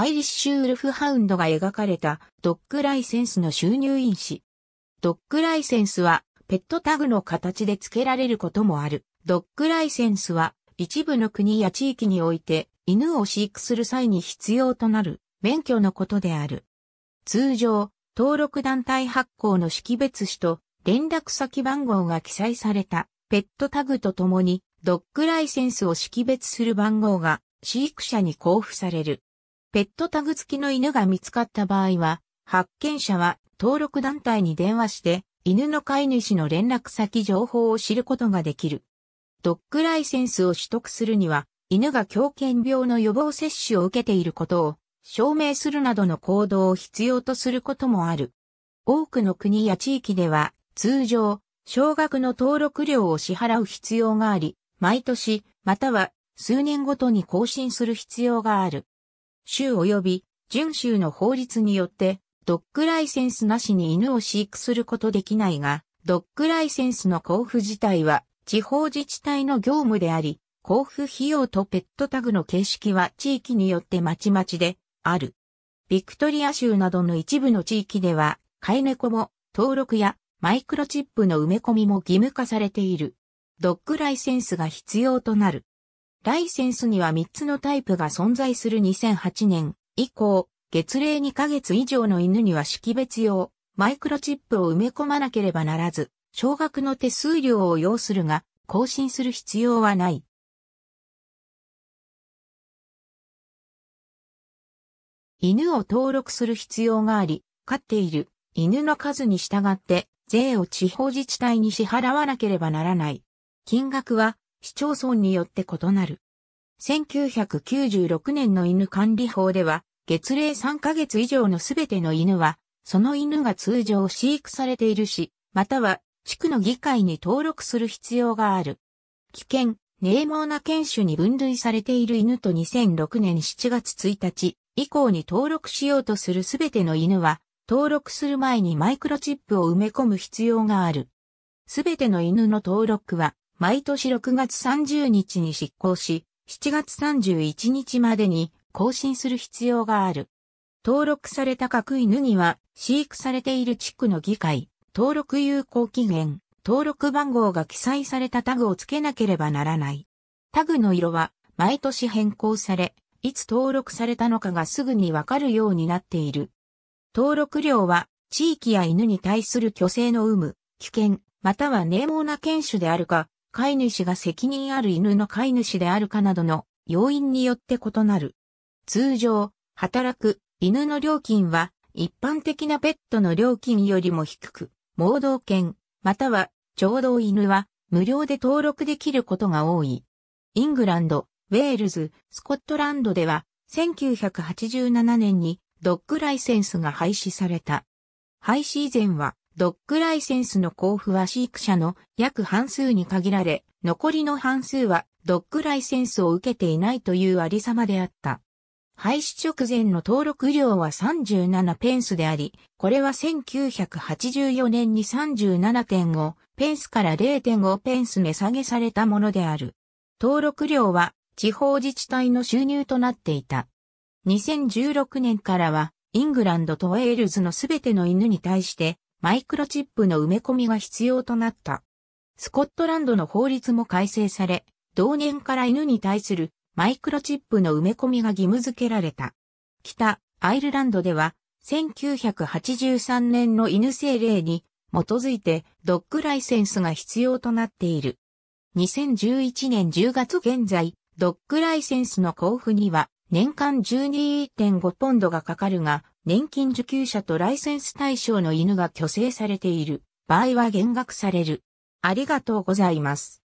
アイリッシュウルフハウンドが描かれたドッグライセンスの収入印紙。ドッグライセンスはペットタグの形で付けられることもある。ドッグライセンスは一部の国や地域において犬を飼育する際に必要となる免許のことである。通常、登録団体発行の識別紙と連絡先番号が記載されたペットタグとともにドッグライセンスを識別する番号が飼育者に交付される。ペットタグ付きの犬が見つかった場合は、発見者は登録団体に電話して、犬の飼い主の連絡先情報を知ることができる。ドッグライセンスを取得するには、犬が狂犬病の予防接種を受けていることを証明するなどの行動を必要とすることもある。多くの国や地域では通常、少額の登録料を支払う必要があり、毎年、または数年ごとに更新する必要がある。州及び準州の法律によって、ドッグライセンスなしに犬を飼育することできないが、ドッグライセンスの交付自体は地方自治体の業務であり、交付費用とペットタグの形式は地域によってまちまちである。ビクトリア州などの一部の地域では、飼い猫も登録やマイクロチップの埋め込みも義務化されている。ドッグライセンスが必要となる。ライセンスには3つのタイプが存在する2008年以降、月齢2ヶ月以上の犬には識別用、マイクロチップを埋め込まなければならず、少額の手数料を要するが、更新する必要はない。犬を登録する必要があり、飼っている犬の数に従って税を地方自治体に支払わなければならない。金額は市町村によって異なる。1996年の犬管理法では、月齢3ヶ月以上のすべての犬は、その犬が通常飼育されているし、または地区の議会に登録する必要がある。危険、冷猛な犬種に分類されている犬と2006年7月1日以降に登録しようとするすべての犬は、登録する前にマイクロチップを埋め込む必要がある。すべての犬の登録は、毎年6月30日に執行し、7月31日までに更新する必要がある。登録された各犬には、飼育されている地区の議会、登録有効期限、登録番号が記載されたタグを付けなければならない。タグの色は毎年変更され、いつ登録されたのかがすぐにわかるようになっている。登録料は地域や犬に対する虚勢の有無、危険、または冷猛な犬種であるか、飼い主が責任ある犬の飼い主であるかなどの要因によって異なる。通常、働く犬の料金は一般的なペットの料金よりも低く、盲導犬、または聴導犬は無料で登録できることが多い。イングランド、ウェールズ、スコットランドでは1987年にドッグライセンスが廃止された。廃止以前はドッグライセンスの交付は飼育者の約半数に限られ、残りの半数はドッグライセンスを受けていないというありさまであった。廃止直前の登録料は37ペンスであり、これは1984年に37.5ペンスから0.5ペンス値下げされたものである。登録料は地方自治体の収入となっていた。2016年からはイングランドとウェールズのすべての犬に対してマイクロチップの埋め込みが必要となった。スコットランドの法律も改正され、同年から犬に対するマイクロチップの埋め込みが義務付けられた。北アイルランドでは1983年の犬政令に基づいてドッグライセンスが必要となっている。2011年10月現在、ドッグライセンスの交付には年間12.5ポンドがかかるが、年金受給者とライセンス対象の犬が虚勢されている場合は減額される。ありがとうございます。